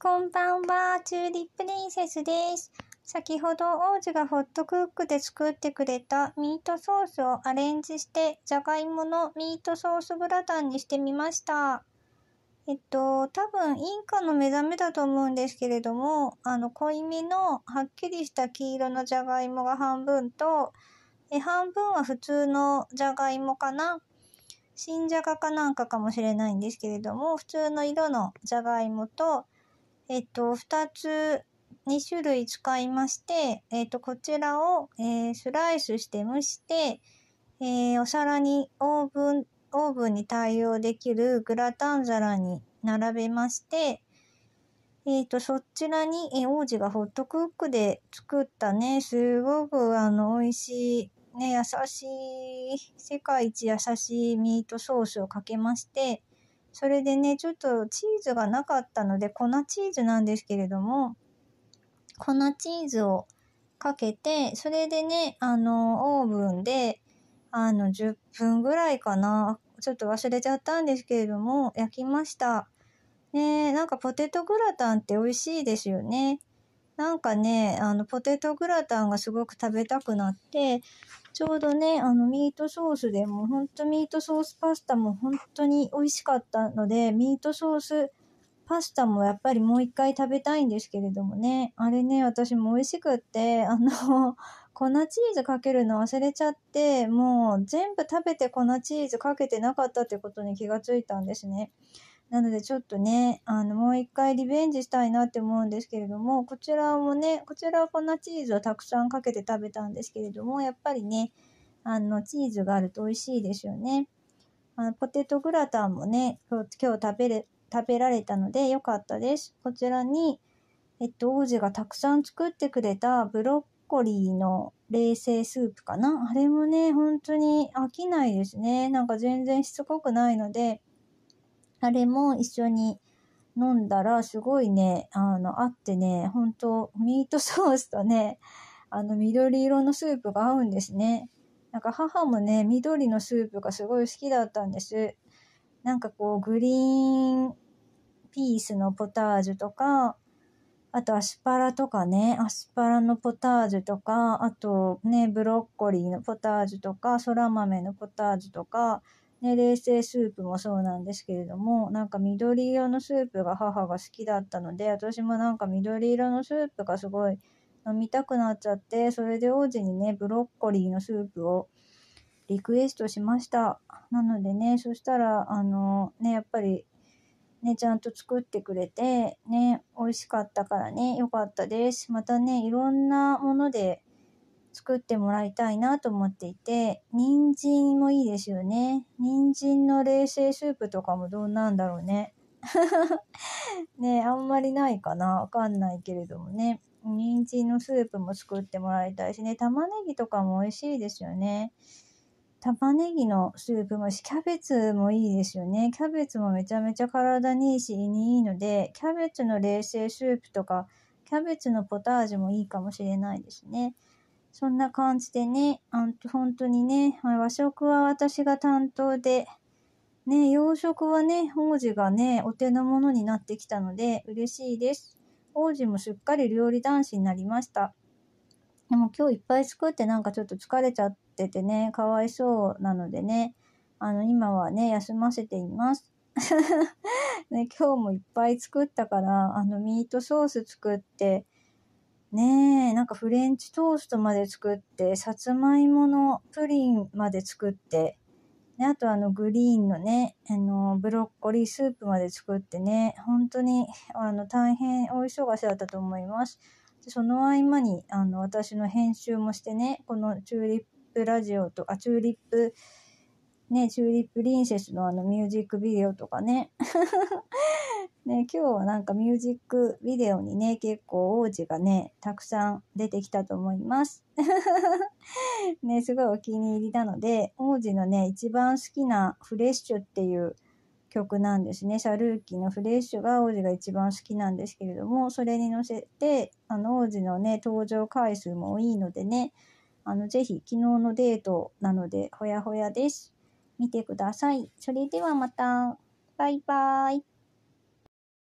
こんばんは、チューリップリンセスです。先ほど王子がホットクックで作ってくれたミートソースをアレンジして、じゃがいものミートソースグラタンにしてみました。えっと、多分インカの目覚めだと思うんですけれども、あの、濃いめのはっきりした黄色のじゃがいもが半分と、え半分は普通のじゃがいもかな新じゃがかなんかかもしれないんですけれども、普通の色のじゃがいもと、えっと、2つ、2種類使いまして、えっと、こちらを、えー、スライスして蒸して、えー、お皿にオーブン、オーブンに対応できるグラタン皿に並べまして、えっ、ー、と、そちらに、えー、王子がホットクックで作ったね、すごくあの、美味しい、ね、優しい、世界一優しいミートソースをかけまして、それでね、ちょっとチーズがなかったので、粉チーズなんですけれども、粉チーズをかけて、それでね、あの、オーブンで、あの、10分ぐらいかな、ちょっと忘れちゃったんですけれども、焼きました。ねなんかポテトグラタンって美味しいですよね。なんかね、あの、ポテトグラタンがすごく食べたくなって、ちょうどね、あの、ミートソースでも、ほんとミートソースパスタも本当に美味しかったので、ミートソースパスタもやっぱりもう一回食べたいんですけれどもね、あれね、私も美味しくって、あの 粉チーズかけるの忘れちゃって、もう全部食べて粉チーズかけてなかったってことに気がついたんですね。なのでちょっとね、あの、もう一回リベンジしたいなって思うんですけれども、こちらもね、こちらは粉チーズをたくさんかけて食べたんですけれども、やっぱりね、あの、チーズがあると美味しいですよね。あのポテトグラタンもね、今日食べれ、食べられたので良かったです。こちらに、えっと、王子がたくさん作ってくれたブロッコリーの冷製スープかな。あれもね、本当に飽きないですね。なんか全然しつこくないので、あれも一緒に飲んだらすごいね、あの、あってね、本当ミートソースとね、あの、緑色のスープが合うんですね。なんか母もね、緑のスープがすごい好きだったんです。なんかこう、グリーンピースのポタージュとか、あとアスパラとかね、アスパラのポタージュとか、あとね、ブロッコリーのポタージュとか、そら豆のポタージュとか、ね、冷製スープもそうなんですけれども、なんか緑色のスープが母が好きだったので、私もなんか緑色のスープがすごい飲みたくなっちゃって、それで王子にね、ブロッコリーのスープをリクエストしました。なのでね、そしたら、あの、ね、やっぱり、ね、ちゃんと作ってくれて、ね、美味しかったからね、よかったです。またね、いろんなもので、作ってもらいたいなと思っていて人参もいいですよね人参の冷製スープとかもどうなんだろうね ねあんまりないかなわかんないけれどもね人参のスープも作ってもらいたいしね玉ねぎとかも美味しいですよね玉ねぎのスープもしキャベツもいいですよねキャベツもめちゃめちゃ体にいいし胃にいいのでキャベツの冷製スープとかキャベツのポタージュもいいかもしれないですねそんな感じでね、あん本当にね、和食は私が担当で、ね、洋食はね、王子がね、お手の物になってきたので嬉しいです。王子もすっかり料理男子になりました。でも今日いっぱい作ってなんかちょっと疲れちゃっててね、かわいそうなのでね、あの、今はね、休ませています。ね、今日もいっぱい作ったから、あの、ミートソース作って、ねえ、なんかフレンチトーストまで作って、さつまいものプリンまで作って、ね、あとあのグリーンのね、あの、ブロッコリースープまで作ってね、本当に、あの、大変お忙しだったと思います。でその合間に、あの、私の編集もしてね、このチューリップラジオと、あ、チューリップ、ね、チューリップリンセスのあのミュージックビデオとかね ね、今日はなんかミュージックビデオにね、結構王子がね、たくさん出てきたと思います。ね、すごいお気に入りなので、王子のね、一番好きなフレッシュっていう曲なんですね。シャルーキーのフレッシュが王子が一番好きなんですけれども、それに乗せて、あの王子のね、登場回数も多いのでね、あの、ぜひ昨日のデートなので、ほやほやです。見てください。それではまた。バイバーイ。